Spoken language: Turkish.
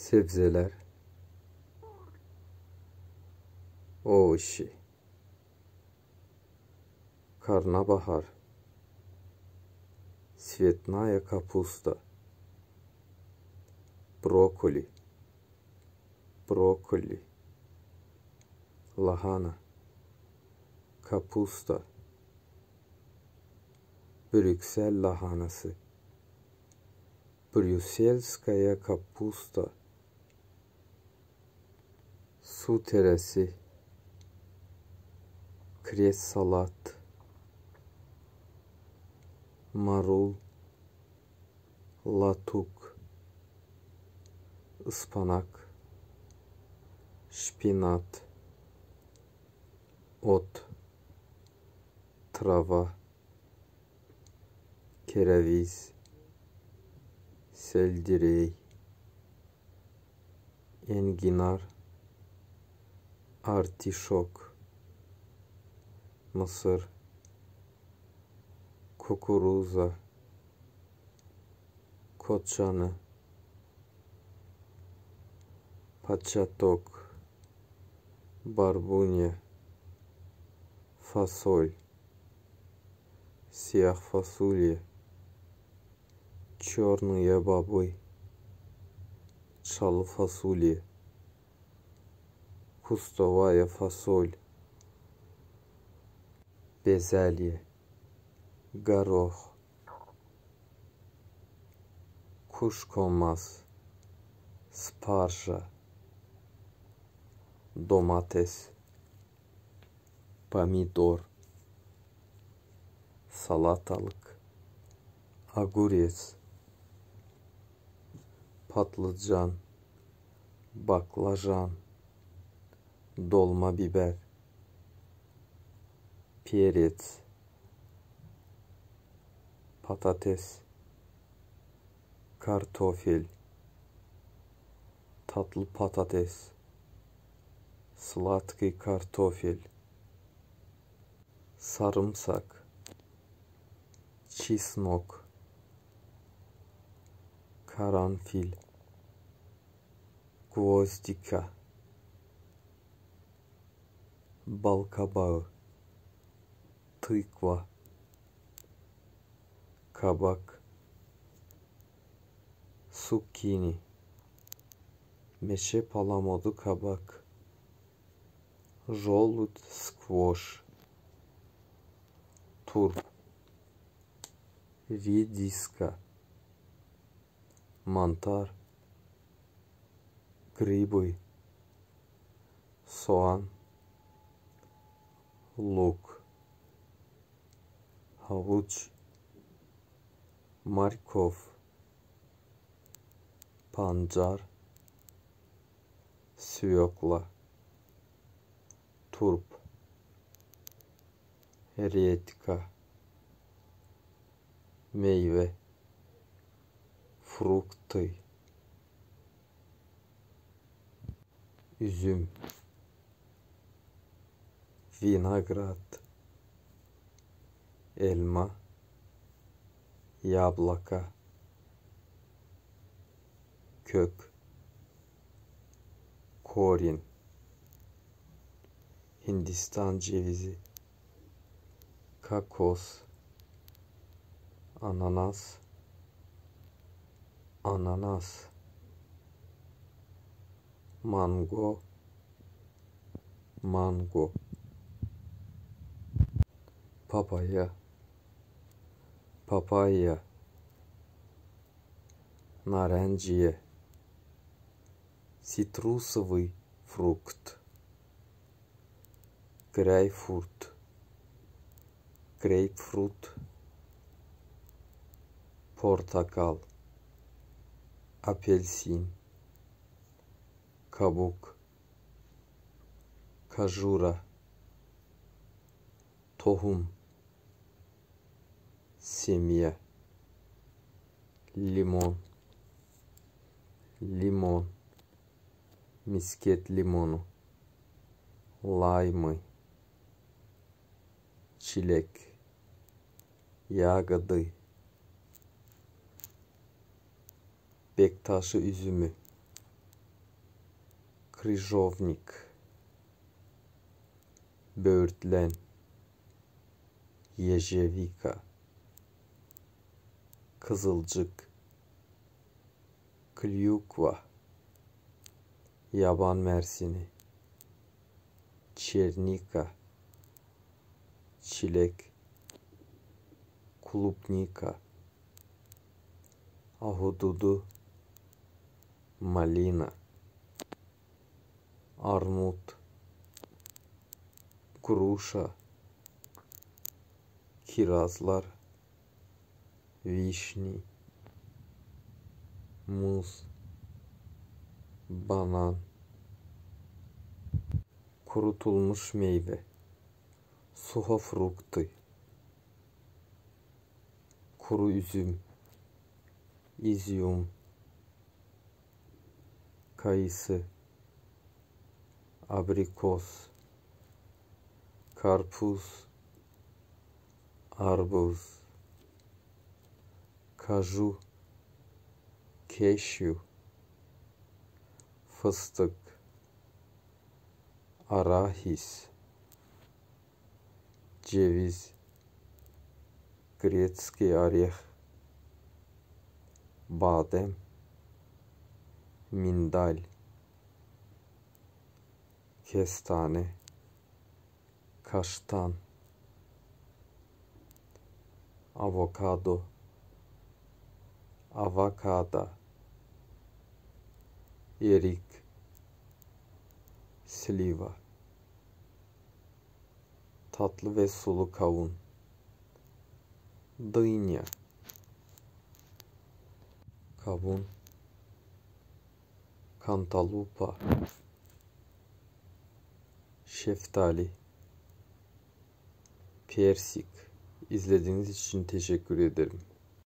sebzeler, o işi, şey. karnabahar, Svetnaya kapusta. Brokoli. Brokoli. lahana, kapusta, Brüksel lahanası, Brüsselskaya kapusta, su terası, kres salat, marul, latuk, ıspanak, şpinat, ot, trava, kereviz, seldireği, enginar, артишок, мусор, кукуруза, кочана, початок, барбуня, фасоль, сиахфасулья, черные бобы, шалфасулья. Кустовая фасоль, bezelye, горох, kuşkonmaz, sparja, domates, pomidor, salatalık, aguriyes, patlıcan, baklajan, dolma biber, piyerit, patates, kartofil, tatlı patates, slatki kartofil, sarımsak, çisnok, karanfil, gvozdika. балкабау, тыква, кабак, суккини, meşe паламоду кабак, желудь, сквош, турп, редиска, мантар, грибы, соан – lok, havuç, markov, pancar, suyokla, turp, heriyetika, meyve, fruktoy, üzüm виноград, elma, яблоко, kök, корень, Hindistan cevizi, kakos, ananas, ananas, mango, mango. папайя, Папайя. Наранжия. Цитрусовый фрукт. Грейпфрут. Грейпфрут. Портакал. Апельсин. Кабук. Кожура. тохум Simya. Limon. Limon. Misket limonu. Лаймы. Чилек. Ягоды. Bek taşı üzümü. Krijovnik. Böğürtlen. Yejevika. Kızılcık, Klyukva, Yaban Mersini, Çernika, Çilek, Kulupnika, Ahududu, Malina, Armut, Груша, Kirazlar, vişni, muz, banan, kurutulmuş meyve, сухофрукты, kuru üzüm, izyum, kayısı, abrikos, karpuz, arbuz. Kaju Cashew Fıstık Arahis Ceviz Gretski Arih Badem Mindal Kestane Kaştan Avokado avokada, erik, sliva, tatlı ve sulu kavun, dynya, kavun, kantalupa, şeftali, persik. İzlediğiniz için teşekkür ederim.